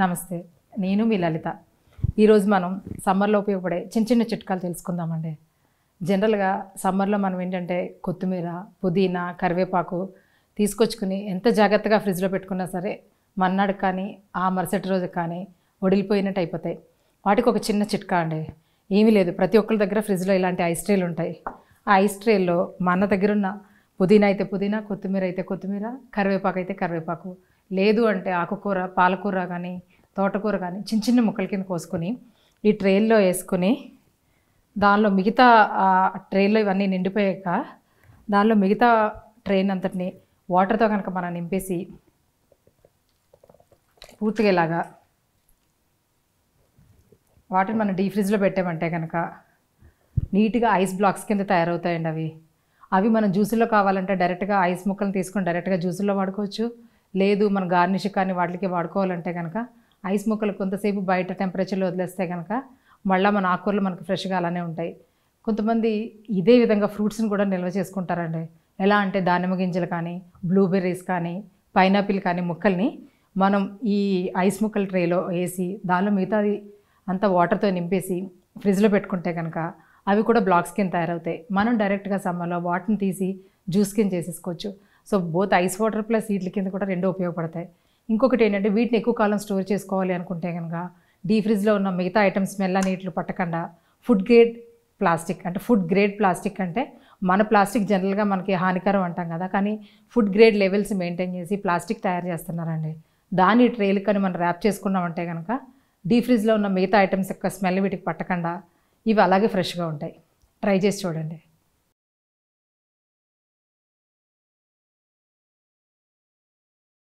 నమస్తే నేను మీ లలిత ఈరోజు మనం సమ్మర్లో ఉపయోగపడే చిన్న చిన్న చిట్కాలు తెలుసుకుందామండి జనరల్గా సమ్మర్లో మనం ఏంటంటే కొత్తిమీర పుదీనా కరివేపాకు తీసుకొచ్చుకుని ఎంత జాగ్రత్తగా ఫ్రిడ్జ్లో పెట్టుకున్నా సరే మన్నాడు కానీ ఆ మరుసటి రోజు కానీ ఒడిలిపోయినట్టు అయిపోతాయి వాటికి ఒక చిన్న చిట్కా అండి ఏమీ లేదు ప్రతి ఒక్కరి దగ్గర ఫ్రిడ్జ్లో ఇలాంటి ఐస్ ట్రేలు ఉంటాయి ఆ ఐస్ ట్రేల్లో మన దగ్గర ఉన్న పుదీనా అయితే పుదీనా కొత్తిమీర అయితే కొత్తిమీర కరివేపాకు అయితే కరివేపాకు లేదు అంటే ఆకుకూర పాలకూర కానీ తోటకూర కానీ చిన్న చిన్న ముక్కల కింద కోసుకొని ఈ ట్రేల్లో వేసుకుని దానిలో మిగతా ట్రేల్లో ఇవన్నీ నిండిపోయాక దానిలో మిగతా ట్రైన్ అంతటిని వాటర్తో కనుక మనం నింపేసి పూర్తిగా ఇలాగా వాటర్ని మనం డీ ఫ్రిడ్జ్లో పెట్టామంటే కనుక నీట్గా ఐస్ బ్లాక్స్ కింద తయారవుతాయండి అవి అవి మనం జ్యూసుల్లో కావాలంటే డైరెక్ట్గా ఐస్ ముక్కలను తీసుకొని డైరెక్ట్గా జ్యూసుల్లో వాడుకోవచ్చు లేదు మన గార్నిష్ కానీ వాటికి వాడుకోవాలంటే కనుక ఐస్ ముక్కలు కొంతసేపు బయట టెంపరేచర్లో వదిలేస్తే కనుక మళ్ళీ మన ఆకూరలు మనకు ఫ్రెష్గా అలానే ఉంటాయి కొంతమంది ఇదే విధంగా ఫ్రూట్స్ని కూడా నిల్వ చేసుకుంటారండి ఎలా అంటే దానిమ్మ గింజలు కానీ బ్లూబెర్రీస్ కానీ పైనాపిల్ కానీ ముక్కల్ని మనం ఈ ఐస్ ముక్కల ట్రేలో వేసి దానిలో మిగతాది అంతా వాటర్తో నింపేసి ఫ్రిడ్జ్లో పెట్టుకుంటే కనుక అవి కూడా బ్లాక్స్ కింద తయారవుతాయి మనం డైరెక్ట్గా సమ్మర్లో వాటర్ని తీసి జ్యూస్ కింద చేసేసుకోవచ్చు so both ice water plus వీటి కింద కూడా రెండు ఉపయోగపడతాయి ఇంకొకటి ఏంటంటే వీటిని ఎక్కువ కాలం స్టోర్ చేసుకోవాలి అనుకుంటే కనుక డీ ఫ్రిడ్జ్లో ఉన్న మిగతా ఐటమ్స్ మెల్ల నీటిలు పట్టకుండా ఫుడ్ గ్రేడ్ ప్లాస్టిక్ అంటే ఫుడ్ గ్రేడ్ ప్లాస్టిక్ అంటే మన ప్లాస్టిక్ జనరల్గా మనకి హానికరం అంటాం కదా కానీ ఫుడ్ గ్రేడ్ లెవెల్స్ మెయింటైన్ చేసి ప్లాస్టిక్ తయారు చేస్తున్నారండి దాని ట్రేలు కానీ మనం ర్యాప్ చేసుకున్నామంటే కనుక డీ ఫ్రిడ్జ్లో ఉన్న మిగతా ఐటమ్స్ యొక్క స్మెల్ వీటికి పట్టకుండా ఇవి అలాగే ఫ్రెష్గా ఉంటాయి ట్రై చేసి చూడండి